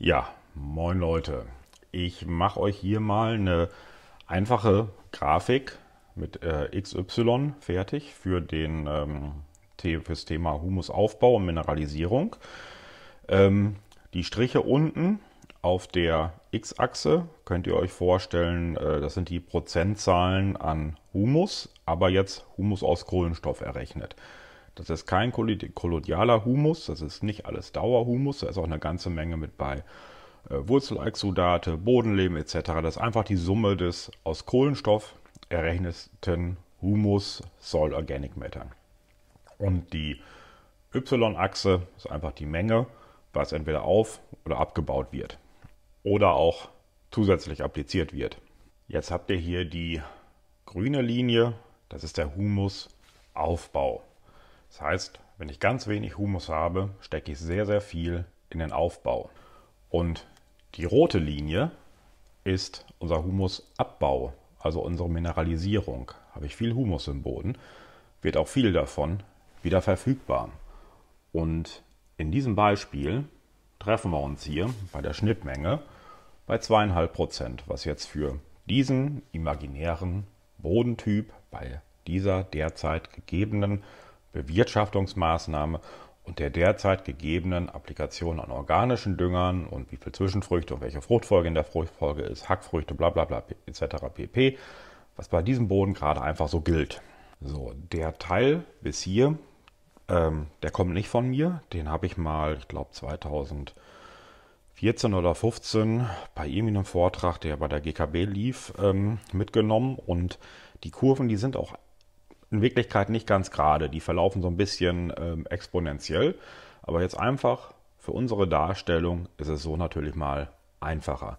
Ja, moin Leute. Ich mache euch hier mal eine einfache Grafik mit äh, XY fertig für den ähm, fürs Thema Humusaufbau und Mineralisierung. Ähm, die Striche unten auf der X-Achse könnt ihr euch vorstellen, äh, das sind die Prozentzahlen an Humus, aber jetzt Humus aus Kohlenstoff errechnet. Das ist kein kolodialer Humus, das ist nicht alles Dauerhumus, da ist auch eine ganze Menge mit bei. Äh, Wurzelexudate, Bodenleben etc. Das ist einfach die Summe des aus Kohlenstoff errechneten Humus Soil Organic Matter. Und die Y-Achse ist einfach die Menge, was entweder auf- oder abgebaut wird oder auch zusätzlich appliziert wird. Jetzt habt ihr hier die grüne Linie, das ist der Humusaufbau. Das heißt, wenn ich ganz wenig Humus habe, stecke ich sehr, sehr viel in den Aufbau. Und die rote Linie ist unser Humusabbau, also unsere Mineralisierung. Habe ich viel Humus im Boden, wird auch viel davon wieder verfügbar. Und in diesem Beispiel treffen wir uns hier bei der Schnittmenge bei zweieinhalb Prozent, was jetzt für diesen imaginären Bodentyp bei dieser derzeit gegebenen Bewirtschaftungsmaßnahme und der derzeit gegebenen Applikation an organischen Düngern und wie viel Zwischenfrüchte und welche Fruchtfolge in der Fruchtfolge ist, Hackfrüchte, bla bla bla etc. pp. Was bei diesem Boden gerade einfach so gilt. So, der Teil bis hier, ähm, der kommt nicht von mir. Den habe ich mal, ich glaube 2014 oder 15 bei ihm in einem Vortrag, der bei der GKB lief, ähm, mitgenommen. Und die Kurven, die sind auch in Wirklichkeit nicht ganz gerade. Die verlaufen so ein bisschen ähm, exponentiell. Aber jetzt einfach für unsere Darstellung ist es so natürlich mal einfacher.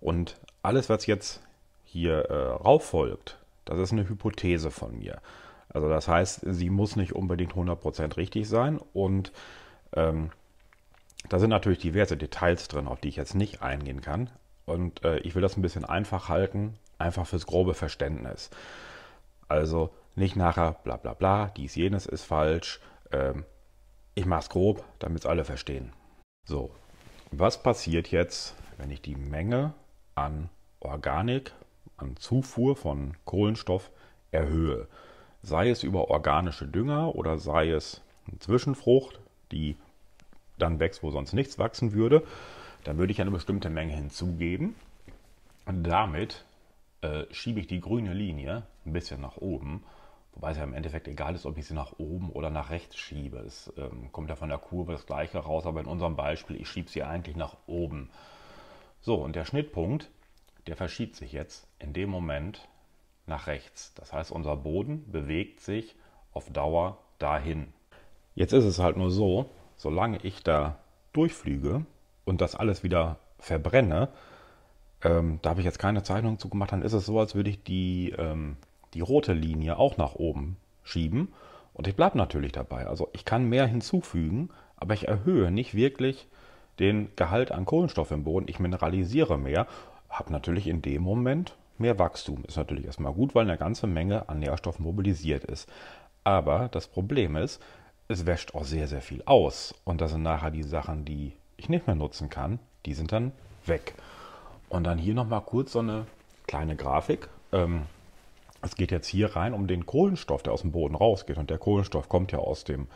Und alles, was jetzt hier äh, folgt, das ist eine Hypothese von mir. Also das heißt, sie muss nicht unbedingt 100% richtig sein. Und ähm, da sind natürlich diverse Details drin, auf die ich jetzt nicht eingehen kann. Und äh, ich will das ein bisschen einfach halten, einfach fürs grobe Verständnis. Also nicht nachher, bla bla bla, dies, jenes ist falsch. Ähm, ich es grob, damit es alle verstehen. So, was passiert jetzt, wenn ich die Menge an Organik, an Zufuhr von Kohlenstoff erhöhe? Sei es über organische Dünger oder sei es eine Zwischenfrucht, die dann wächst, wo sonst nichts wachsen würde, dann würde ich eine bestimmte Menge hinzugeben. Und damit äh, schiebe ich die grüne Linie ein bisschen nach oben Wobei es ja im Endeffekt egal ist, ob ich sie nach oben oder nach rechts schiebe. Es ähm, kommt ja von der Kurve das gleiche raus, aber in unserem Beispiel, ich schiebe sie eigentlich nach oben. So, und der Schnittpunkt, der verschiebt sich jetzt in dem Moment nach rechts. Das heißt, unser Boden bewegt sich auf Dauer dahin. Jetzt ist es halt nur so, solange ich da durchflüge und das alles wieder verbrenne, ähm, da habe ich jetzt keine Zeichnung zu gemacht, dann ist es so, als würde ich die ähm, die rote Linie auch nach oben schieben. Und ich bleibe natürlich dabei. Also ich kann mehr hinzufügen, aber ich erhöhe nicht wirklich den Gehalt an Kohlenstoff im Boden. Ich mineralisiere mehr, habe natürlich in dem Moment mehr Wachstum. Ist natürlich erstmal gut, weil eine ganze Menge an Nährstoffen mobilisiert ist. Aber das Problem ist, es wäscht auch sehr, sehr viel aus. Und da sind nachher die Sachen, die ich nicht mehr nutzen kann, die sind dann weg. Und dann hier nochmal kurz so eine kleine Grafik. Ähm, es geht jetzt hier rein um den Kohlenstoff, der aus dem Boden rausgeht. Und der Kohlenstoff kommt ja aus dem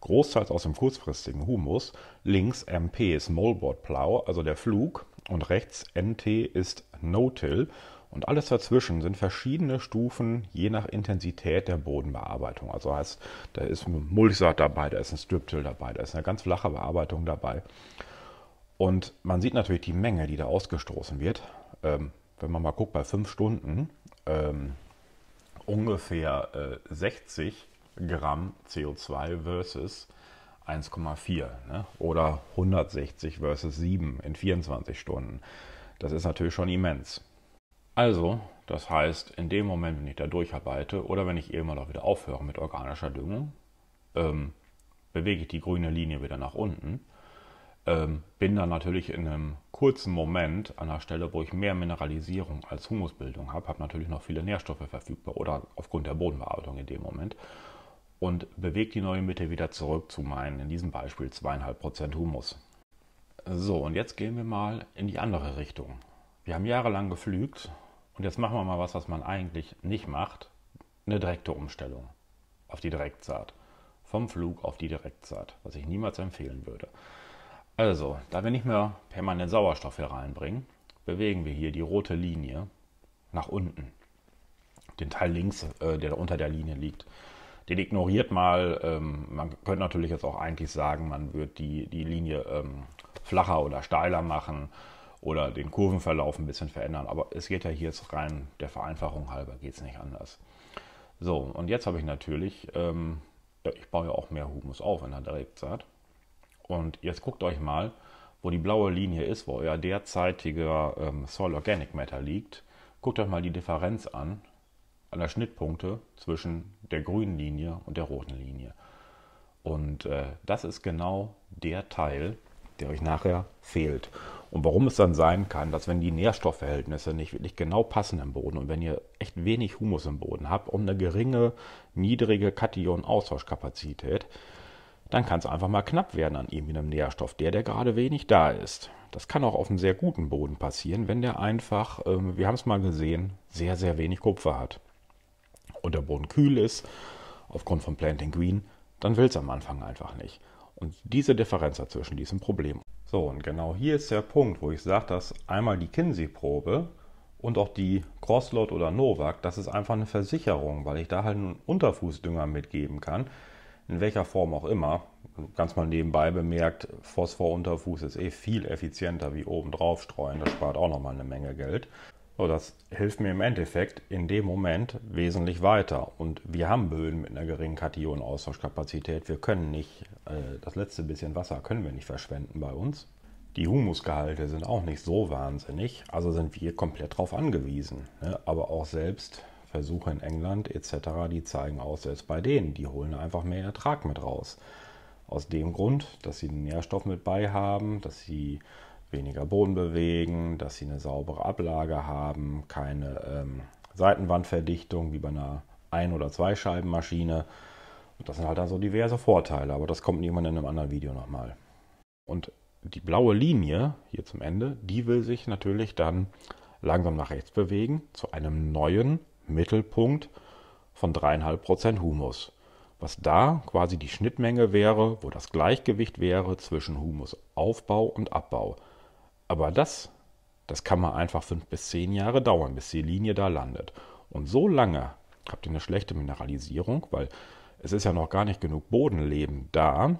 großteils aus dem kurzfristigen Humus. Links MP ist Moleboard Plow, also der Flug, und rechts NT ist No-Till. Und alles dazwischen sind verschiedene Stufen je nach Intensität der Bodenbearbeitung. Also heißt, da ist ein Mulchsaat dabei, da ist ein Strip-Till dabei, da ist eine ganz flache Bearbeitung dabei. Und man sieht natürlich die Menge, die da ausgestoßen wird. Ähm, wenn man mal guckt, bei fünf Stunden ähm, ungefähr äh, 60 Gramm CO2 versus 1,4 ne? oder 160 versus 7 in 24 Stunden. Das ist natürlich schon immens. Also, das heißt, in dem Moment, wenn ich da durcharbeite oder wenn ich irgendwann auch wieder aufhöre mit organischer Düngung, ähm, bewege ich die grüne Linie wieder nach unten ähm, bin dann natürlich in einem kurzen Moment an der Stelle, wo ich mehr Mineralisierung als Humusbildung habe, habe natürlich noch viele Nährstoffe verfügbar oder aufgrund der Bodenbearbeitung in dem Moment und bewege die neue Mitte wieder zurück zu meinen, in diesem Beispiel, zweieinhalb Prozent Humus. So, und jetzt gehen wir mal in die andere Richtung. Wir haben jahrelang geflügt und jetzt machen wir mal was, was man eigentlich nicht macht, eine direkte Umstellung auf die Direktsaat. Vom Flug auf die Direktsaat, was ich niemals empfehlen würde. Also, da wir nicht mehr permanent Sauerstoff hier reinbringen, bewegen wir hier die rote Linie nach unten. Den Teil links, äh, der unter der Linie liegt. Den ignoriert mal. Ähm, man könnte natürlich jetzt auch eigentlich sagen, man würde die, die Linie ähm, flacher oder steiler machen oder den Kurvenverlauf ein bisschen verändern. Aber es geht ja hier jetzt rein, der Vereinfachung halber geht es nicht anders. So, und jetzt habe ich natürlich, ähm, ja, ich baue ja auch mehr Humus auf in der Direktsaat. Und jetzt guckt euch mal, wo die blaue Linie ist, wo euer derzeitiger ähm, Soil Organic Matter liegt. Guckt euch mal die Differenz an, an der Schnittpunkte zwischen der grünen Linie und der roten Linie. Und äh, das ist genau der Teil, der euch nachher fehlt. Und warum es dann sein kann, dass wenn die Nährstoffverhältnisse nicht wirklich genau passen im Boden und wenn ihr echt wenig Humus im Boden habt und eine geringe, niedrige Kation-Austauschkapazität, dann kann es einfach mal knapp werden an irgendeinem Nährstoff, der, der gerade wenig da ist. Das kann auch auf einem sehr guten Boden passieren, wenn der einfach, ähm, wir haben es mal gesehen, sehr, sehr wenig Kupfer hat. Und der Boden kühl ist, aufgrund von Planting Green, dann will es am Anfang einfach nicht. Und diese Differenz dazwischen, die ist ein Problem. So, und genau hier ist der Punkt, wo ich sage, dass einmal die Kinsey-Probe und auch die Crosslot oder Novak, das ist einfach eine Versicherung, weil ich da halt einen Unterfußdünger mitgeben kann, in welcher Form auch immer, ganz mal nebenbei bemerkt, Phosphor unter Fuß ist eh viel effizienter wie oben drauf streuen. Das spart auch nochmal eine Menge Geld. So, das hilft mir im Endeffekt in dem Moment wesentlich weiter. Und wir haben Böden mit einer geringen kationen Wir können nicht, äh, das letzte bisschen Wasser können wir nicht verschwenden bei uns. Die Humusgehalte sind auch nicht so wahnsinnig, also sind wir komplett drauf angewiesen. Ne? Aber auch selbst Versuche in England etc., die zeigen aus, selbst bei denen, die holen einfach mehr Ertrag mit raus. Aus dem Grund, dass sie den Nährstoff mit bei haben, dass sie weniger Boden bewegen, dass sie eine saubere Ablage haben, keine ähm, Seitenwandverdichtung wie bei einer Ein- oder Zweischeibenmaschine. Und das sind halt also diverse Vorteile, aber das kommt niemand in einem anderen Video nochmal. Und die blaue Linie hier zum Ende, die will sich natürlich dann langsam nach rechts bewegen zu einem neuen Mittelpunkt von 3,5% Humus. Was da quasi die Schnittmenge wäre, wo das Gleichgewicht wäre zwischen Humusaufbau und Abbau. Aber das, das kann mal einfach fünf bis zehn Jahre dauern, bis die Linie da landet. Und so lange habt ihr eine schlechte Mineralisierung, weil es ist ja noch gar nicht genug Bodenleben da.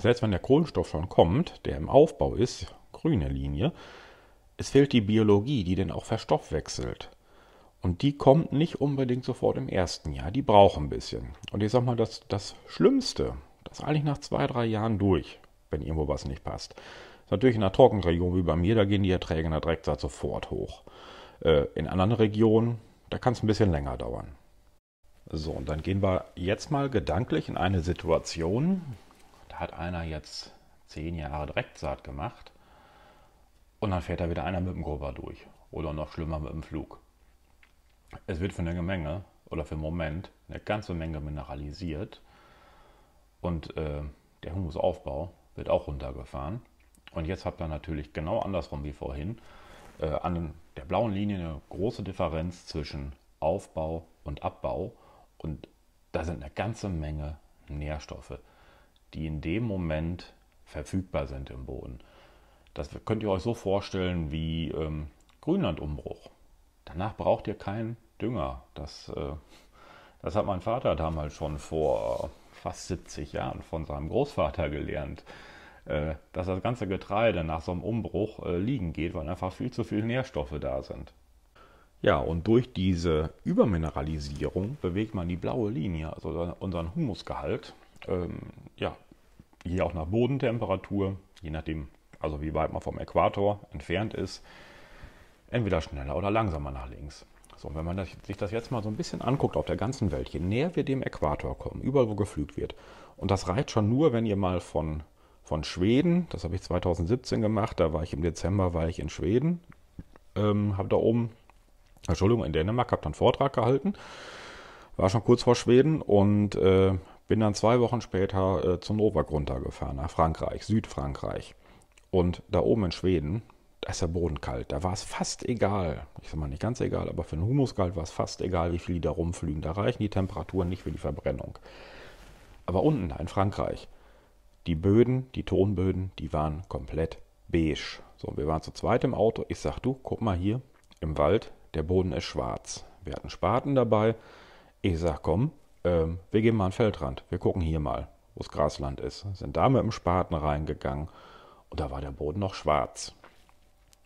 Selbst wenn der Kohlenstoff schon kommt, der im Aufbau ist, grüne Linie, es fehlt die Biologie, die den auch verstoffwechselt. Und die kommt nicht unbedingt sofort im ersten Jahr. Die braucht ein bisschen. Und ich sag mal, das, das Schlimmste, das eigentlich nach zwei, drei Jahren durch, wenn irgendwo was nicht passt. Ist natürlich in einer Trockenregion wie bei mir, da gehen die Erträge in der Drecksatz sofort hoch. Äh, in anderen Regionen, da kann es ein bisschen länger dauern. So, und dann gehen wir jetzt mal gedanklich in eine Situation. Da hat einer jetzt zehn Jahre Drecksaat gemacht und dann fährt da wieder einer mit dem Grubber durch. Oder noch schlimmer mit dem Flug. Es wird für eine Menge oder für einen Moment eine ganze Menge mineralisiert und äh, der Humusaufbau wird auch runtergefahren. Und jetzt habt ihr natürlich genau andersrum wie vorhin äh, an der blauen Linie eine große Differenz zwischen Aufbau und Abbau. Und da sind eine ganze Menge Nährstoffe, die in dem Moment verfügbar sind im Boden. Das könnt ihr euch so vorstellen wie ähm, Grünlandumbruch. Danach braucht ihr keinen Dünger. Das, äh, das hat mein Vater damals schon vor fast 70 Jahren von seinem Großvater gelernt, äh, dass das ganze Getreide nach so einem Umbruch äh, liegen geht, weil einfach viel zu viele Nährstoffe da sind. Ja, und durch diese Übermineralisierung bewegt man die blaue Linie, also unseren Humusgehalt, ähm, ja, je auch nach Bodentemperatur, je nachdem, also wie weit man vom Äquator entfernt ist, entweder schneller oder langsamer nach links. So, wenn man das, sich das jetzt mal so ein bisschen anguckt auf der ganzen Welt, je näher wir dem Äquator kommen, überall wo geflügt wird, und das reicht schon nur, wenn ihr mal von, von Schweden, das habe ich 2017 gemacht, da war ich im Dezember, war ich in Schweden, ähm, habe da oben, Entschuldigung, in Dänemark, habe dann Vortrag gehalten, war schon kurz vor Schweden und äh, bin dann zwei Wochen später äh, zum da gefahren, nach Frankreich, Südfrankreich. Und da oben in Schweden da ist der Boden kalt. Da war es fast egal. Ich sag mal nicht ganz egal, aber für den Humusgehalt war es fast egal, wie viel die da rumfliegen. Da reichen die Temperaturen nicht für die Verbrennung. Aber unten in Frankreich, die Böden, die Tonböden, die waren komplett beige. So, wir waren zu zweit im Auto. Ich sag, du, guck mal hier im Wald, der Boden ist schwarz. Wir hatten Spaten dabei. Ich sag, komm, ähm, wir gehen mal an den Feldrand. Wir gucken hier mal, wo das Grasland ist. Sind da mit dem Spaten reingegangen und da war der Boden noch schwarz.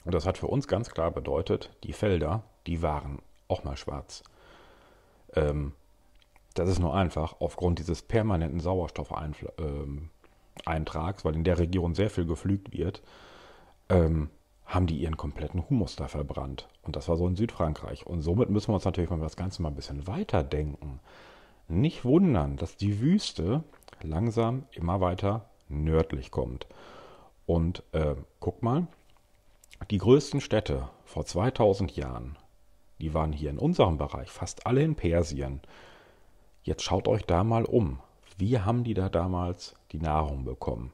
Und das hat für uns ganz klar bedeutet, die Felder, die waren auch mal schwarz. Ähm, das ist nur einfach aufgrund dieses permanenten Sauerstoffeintrags, weil in der Region sehr viel geflügt wird, ähm, haben die ihren kompletten Humus da verbrannt. Und das war so in Südfrankreich. Und somit müssen wir uns natürlich mal das Ganze mal ein bisschen weiterdenken. Nicht wundern, dass die Wüste langsam immer weiter nördlich kommt. Und äh, guck mal, die größten Städte vor 2000 Jahren, die waren hier in unserem Bereich fast alle in Persien. Jetzt schaut euch da mal um. Wie haben die da damals die Nahrung bekommen?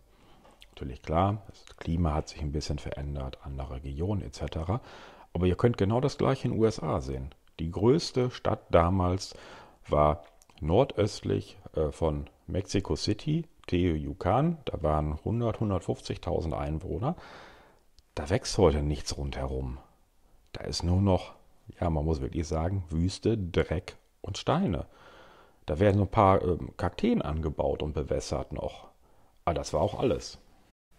Natürlich klar, das Klima hat sich ein bisschen verändert, andere Regionen etc. Aber ihr könnt genau das gleiche in den USA sehen. Die größte Stadt damals war nordöstlich äh, von Mexico City, Teoyucan. Da waren 100, 150.000 Einwohner. Da wächst heute nichts rundherum. Da ist nur noch, ja, man muss wirklich sagen, Wüste, Dreck und Steine. Da werden so ein paar ähm, Kakteen angebaut und bewässert noch. Aber das war auch alles.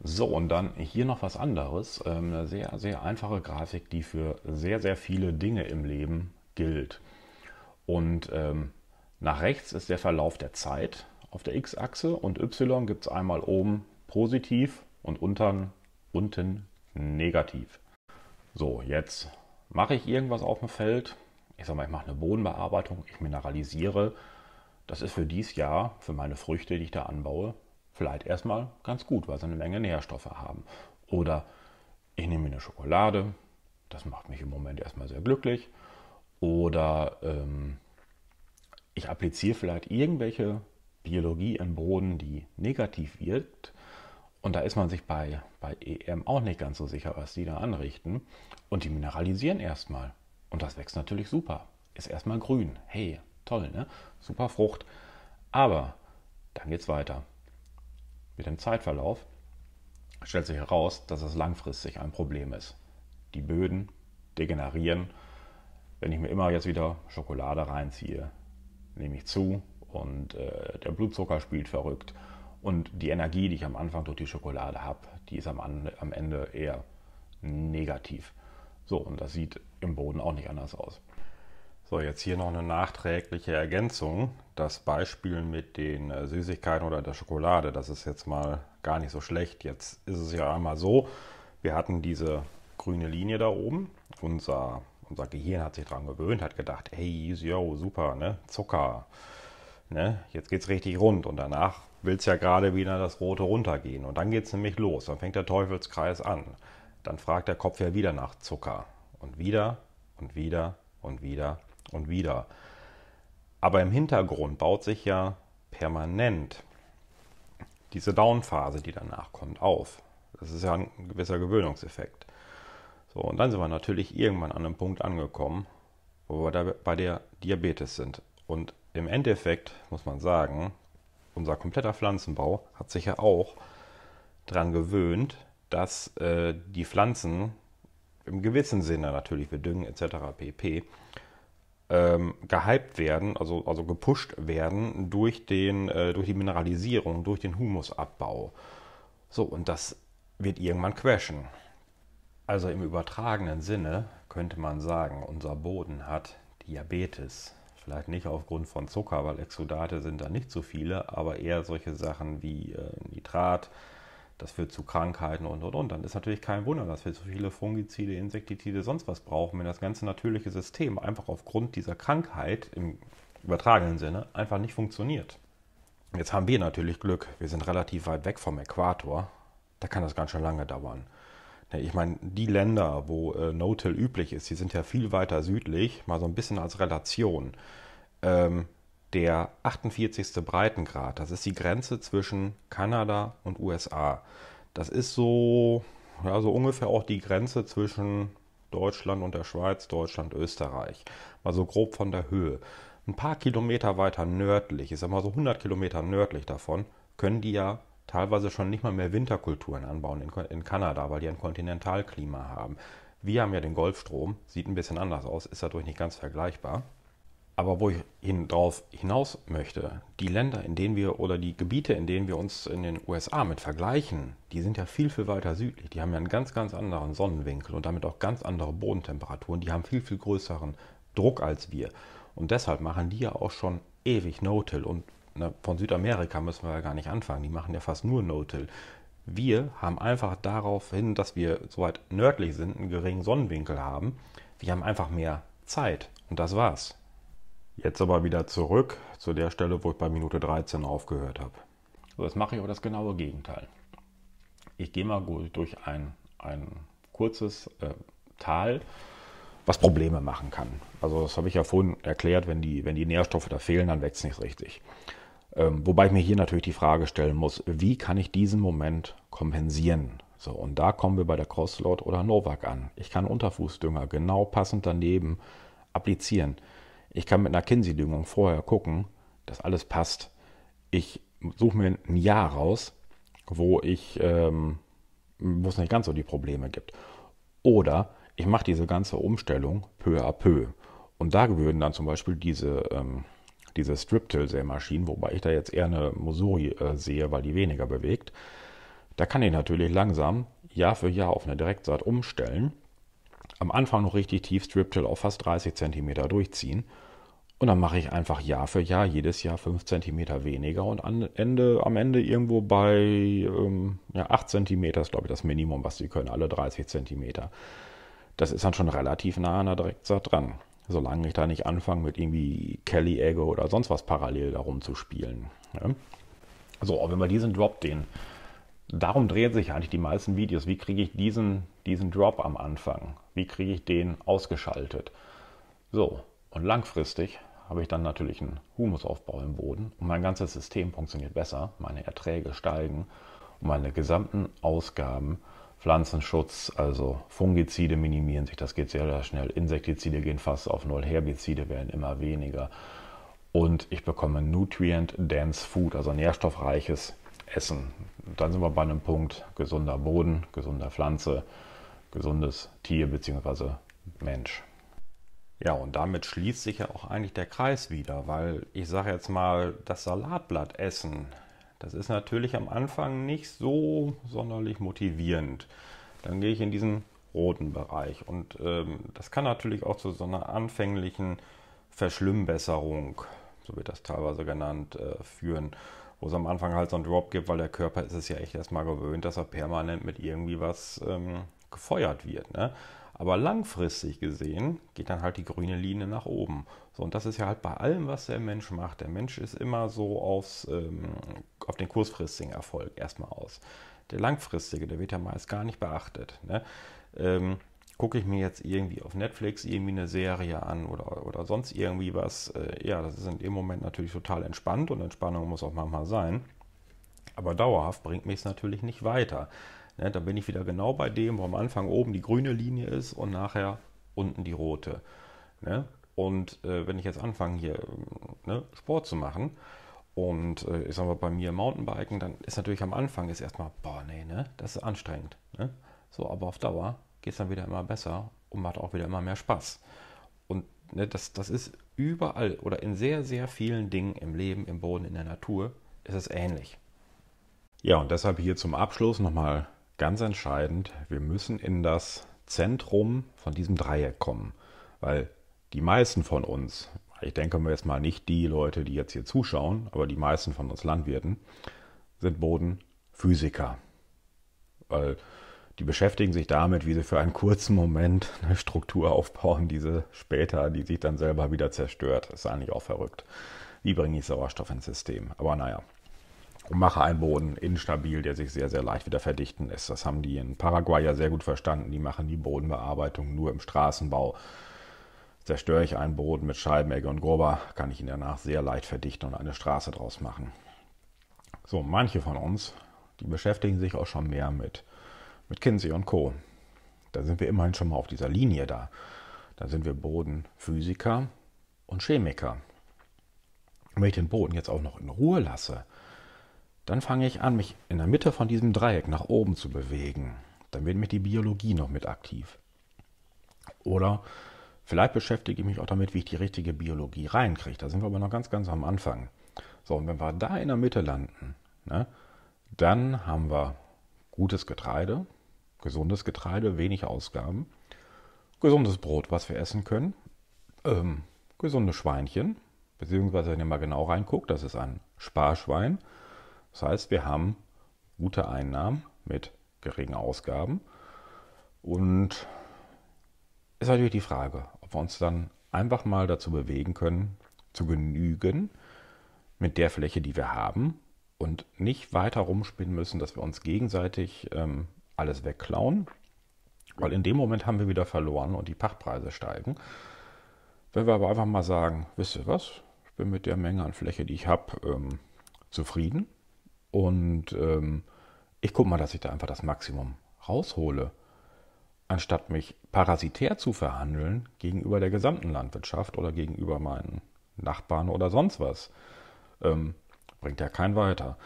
So, und dann hier noch was anderes. Ähm, eine sehr, sehr einfache Grafik, die für sehr, sehr viele Dinge im Leben gilt. Und ähm, nach rechts ist der Verlauf der Zeit auf der x-Achse und y gibt es einmal oben positiv und unten, unten negativ. So, jetzt mache ich irgendwas auf dem Feld. Ich sage mal, ich mache eine Bodenbearbeitung, ich mineralisiere. Das ist für dieses Jahr, für meine Früchte, die ich da anbaue, vielleicht erstmal ganz gut, weil sie eine Menge Nährstoffe haben. Oder ich nehme mir eine Schokolade, das macht mich im Moment erstmal sehr glücklich. Oder ähm, ich appliziere vielleicht irgendwelche Biologie im Boden, die negativ wirkt, und da ist man sich bei, bei EM auch nicht ganz so sicher, was die da anrichten. Und die mineralisieren erstmal. Und das wächst natürlich super. Ist erstmal grün. Hey, toll, ne? Super Frucht. Aber dann geht's weiter. Mit dem Zeitverlauf stellt sich heraus, dass es langfristig ein Problem ist. Die Böden degenerieren. Wenn ich mir immer jetzt wieder Schokolade reinziehe, nehme ich zu und äh, der Blutzucker spielt verrückt und die Energie, die ich am Anfang durch die Schokolade habe, die ist am, am Ende eher negativ. So, und das sieht im Boden auch nicht anders aus. So, jetzt hier noch eine nachträgliche Ergänzung. Das Beispiel mit den äh, Süßigkeiten oder der Schokolade, das ist jetzt mal gar nicht so schlecht. Jetzt ist es ja einmal so, wir hatten diese grüne Linie da oben. Unser, unser Gehirn hat sich daran gewöhnt, hat gedacht, hey, yo, super, ne? Zucker. Ne? Jetzt es richtig rund und danach will es ja gerade wieder das Rote runtergehen. Und dann geht es nämlich los, dann fängt der Teufelskreis an. Dann fragt der Kopf ja wieder nach Zucker. Und wieder und wieder und wieder und wieder. Aber im Hintergrund baut sich ja permanent diese Downphase, die danach kommt, auf. Das ist ja ein gewisser Gewöhnungseffekt. So, und dann sind wir natürlich irgendwann an einem Punkt angekommen, wo wir da bei der Diabetes sind. Und im Endeffekt muss man sagen, unser kompletter Pflanzenbau hat sich ja auch daran gewöhnt, dass äh, die Pflanzen im gewissen Sinne natürlich, wir düngen etc. pp. Ähm, gehypt werden, also, also gepusht werden durch, den, äh, durch die Mineralisierung, durch den Humusabbau. So, und das wird irgendwann crashen. Also im übertragenen Sinne könnte man sagen, unser Boden hat Diabetes vielleicht nicht aufgrund von Zucker, weil Exudate sind da nicht so viele, aber eher solche Sachen wie äh, Nitrat, das führt zu Krankheiten und und und. Dann ist natürlich kein Wunder, dass wir so viele Fungizide, Insektizide, sonst was brauchen, wenn das ganze natürliche System einfach aufgrund dieser Krankheit im übertragenen Sinne einfach nicht funktioniert. Jetzt haben wir natürlich Glück, wir sind relativ weit weg vom Äquator, da kann das ganz schön lange dauern. Ich meine, die Länder, wo äh, No-Till üblich ist, die sind ja viel weiter südlich, mal so ein bisschen als Relation. Ähm, der 48. Breitengrad, das ist die Grenze zwischen Kanada und USA. Das ist so, ja, so ungefähr auch die Grenze zwischen Deutschland und der Schweiz, Deutschland, Österreich. Mal so grob von der Höhe. Ein paar Kilometer weiter nördlich, ich sag mal so 100 Kilometer nördlich davon, können die ja teilweise schon nicht mal mehr Winterkulturen anbauen in, in Kanada, weil die ein Kontinentalklima haben. Wir haben ja den Golfstrom, sieht ein bisschen anders aus, ist dadurch nicht ganz vergleichbar. Aber wo ich hin, drauf hinaus möchte, die Länder, in denen wir oder die Gebiete, in denen wir uns in den USA mit vergleichen, die sind ja viel, viel weiter südlich. Die haben ja einen ganz, ganz anderen Sonnenwinkel und damit auch ganz andere Bodentemperaturen. Die haben viel, viel größeren Druck als wir. Und deshalb machen die ja auch schon ewig No-Till und Ne? Von Südamerika müssen wir ja gar nicht anfangen. Die machen ja fast nur No-Till. Wir haben einfach darauf hin, dass wir so weit nördlich sind, einen geringen Sonnenwinkel haben. Wir haben einfach mehr Zeit. Und das war's. Jetzt aber wieder zurück zu der Stelle, wo ich bei Minute 13 aufgehört habe. So, jetzt mache ich aber das genaue Gegenteil. Ich gehe mal durch ein, ein kurzes äh, Tal, was Probleme machen kann. Also das habe ich ja vorhin erklärt, wenn die, wenn die Nährstoffe da fehlen, dann wächst nicht richtig. Ähm, wobei ich mir hier natürlich die Frage stellen muss, wie kann ich diesen Moment kompensieren? So, und da kommen wir bei der Crosslord oder Novak an. Ich kann Unterfußdünger genau passend daneben applizieren. Ich kann mit einer Kinsey-Düngung vorher gucken, dass alles passt. Ich suche mir ein Jahr raus, wo ich, ähm, wo es nicht ganz so die Probleme gibt. Oder ich mache diese ganze Umstellung peu à peu. Und da würden dann zum Beispiel diese ähm, diese Strip-Till-Sämaschinen, wobei ich da jetzt eher eine Missouri äh, sehe, weil die weniger bewegt. Da kann ich natürlich langsam Jahr für Jahr auf eine Direktsaat umstellen. Am Anfang noch richtig tief Strip-Till auf fast 30 cm durchziehen. Und dann mache ich einfach Jahr für Jahr, jedes Jahr 5 cm weniger und an Ende, am Ende irgendwo bei ähm, ja, 8 cm ist, glaube ich, das Minimum, was sie können, alle 30 cm. Das ist dann schon relativ nah an der Direktsaat dran solange ich da nicht anfange mit irgendwie Kelly Egge oder sonst was parallel darum zu spielen. Ja. Ne? So, also, wenn wir diesen Drop, den, darum drehen sich eigentlich die meisten Videos. Wie kriege ich diesen, diesen Drop am Anfang? Wie kriege ich den ausgeschaltet? So, und langfristig habe ich dann natürlich einen Humusaufbau im Boden und mein ganzes System funktioniert besser, meine Erträge steigen und meine gesamten Ausgaben Pflanzenschutz, also Fungizide minimieren sich, das geht sehr, sehr schnell. Insektizide gehen fast auf null, Herbizide werden immer weniger. Und ich bekomme Nutrient-Dense Food, also nährstoffreiches Essen. dann sind wir bei einem Punkt gesunder Boden, gesunder Pflanze, gesundes Tier bzw. Mensch. Ja, und damit schließt sich ja auch eigentlich der Kreis wieder, weil ich sage jetzt mal, das Salatblatt essen das ist natürlich am Anfang nicht so sonderlich motivierend. Dann gehe ich in diesen roten Bereich und ähm, das kann natürlich auch zu so einer anfänglichen Verschlimmbesserung, so wird das teilweise genannt, äh, führen wo es am Anfang halt so einen Drop gibt, weil der Körper ist es ja echt erstmal gewöhnt, dass er permanent mit irgendwie was ähm, gefeuert wird. Ne? Aber langfristig gesehen geht dann halt die grüne Linie nach oben. So, und das ist ja halt bei allem, was der Mensch macht. Der Mensch ist immer so aufs, ähm, auf den kurzfristigen Erfolg erstmal aus. Der langfristige, der wird ja meist gar nicht beachtet. Ne? Ähm, gucke ich mir jetzt irgendwie auf Netflix irgendwie eine Serie an oder, oder sonst irgendwie was. Äh, ja, das ist in dem Moment natürlich total entspannt und Entspannung muss auch manchmal sein. Aber dauerhaft bringt mich es natürlich nicht weiter. Ne, dann bin ich wieder genau bei dem, wo am Anfang oben die grüne Linie ist und nachher unten die rote. Ne? Und äh, wenn ich jetzt anfange, hier ne, Sport zu machen und äh, ich sag mal bei mir Mountainbiken, dann ist natürlich am Anfang ist erstmal, boah, nee, ne, das ist anstrengend. Ne? So, aber auf Dauer geht es dann wieder immer besser und macht auch wieder immer mehr Spaß. Und ne, das, das ist überall oder in sehr, sehr vielen Dingen im Leben, im Boden, in der Natur, ist es ähnlich. Ja, und deshalb hier zum Abschluss nochmal ganz entscheidend, wir müssen in das Zentrum von diesem Dreieck kommen, weil die meisten von uns, ich denke mir jetzt mal nicht die Leute, die jetzt hier zuschauen, aber die meisten von uns Landwirten, sind Bodenphysiker. Weil die beschäftigen sich damit, wie sie für einen kurzen Moment eine Struktur aufbauen, diese später, die sich dann selber wieder zerstört. Ist eigentlich auch verrückt. Wie bringe ich Sauerstoff ins System? Aber naja und mache einen Boden instabil, der sich sehr, sehr leicht wieder verdichten lässt. Das haben die in Paraguay ja sehr gut verstanden. Die machen die Bodenbearbeitung nur im Straßenbau. Zerstöre ich einen Boden mit Scheibenegge und Grober, kann ich ihn danach sehr leicht verdichten und eine Straße draus machen. So, manche von uns, die beschäftigen sich auch schon mehr mit, mit Kinsey und Co. Da sind wir immerhin schon mal auf dieser Linie da. Da sind wir Bodenphysiker und Chemiker. Und wenn ich den Boden jetzt auch noch in Ruhe lasse, dann fange ich an, mich in der Mitte von diesem Dreieck nach oben zu bewegen. Dann wird mich die Biologie noch mit aktiv. Oder vielleicht beschäftige ich mich auch damit, wie ich die richtige Biologie reinkriege. Da sind wir aber noch ganz, ganz am Anfang. So, und wenn wir da in der Mitte landen, ne, dann haben wir gutes Getreide, gesundes Getreide, wenig Ausgaben, gesundes Brot, was wir essen können, ähm, gesunde Schweinchen, beziehungsweise wenn ihr mal genau reinguckt, das ist ein Sparschwein. Das heißt, wir haben gute Einnahmen mit geringen Ausgaben. Und es ist natürlich die Frage, ob wir uns dann einfach mal dazu bewegen können, zu genügen mit der Fläche, die wir haben und nicht weiter rumspinnen müssen, dass wir uns gegenseitig ähm, alles wegklauen, weil in dem Moment haben wir wieder verloren und die Pachtpreise steigen. Wenn wir aber einfach mal sagen, wisst ihr was, ich bin mit der Menge an Fläche, die ich habe, ähm, zufrieden, und ähm, ich gucke mal, dass ich da einfach das Maximum raushole, anstatt mich parasitär zu verhandeln gegenüber der gesamten Landwirtschaft oder gegenüber meinen Nachbarn oder sonst was. Ähm, bringt ja keinen weiter.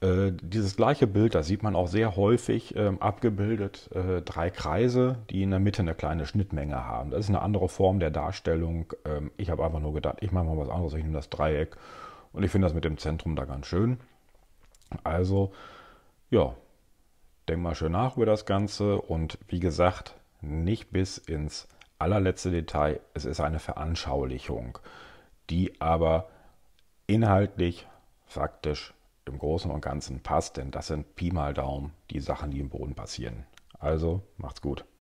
Äh, dieses gleiche Bild, da sieht man auch sehr häufig ähm, abgebildet äh, drei Kreise, die in der Mitte eine kleine Schnittmenge haben. Das ist eine andere Form der Darstellung. Ähm, ich habe einfach nur gedacht, ich mache mal was anderes, ich nehme das Dreieck und ich finde das mit dem Zentrum da ganz schön. Also, ja, denk mal schön nach über das Ganze und wie gesagt, nicht bis ins allerletzte Detail. Es ist eine Veranschaulichung, die aber inhaltlich, faktisch im Großen und Ganzen passt, denn das sind Pi mal Daumen die Sachen, die im Boden passieren. Also macht's gut.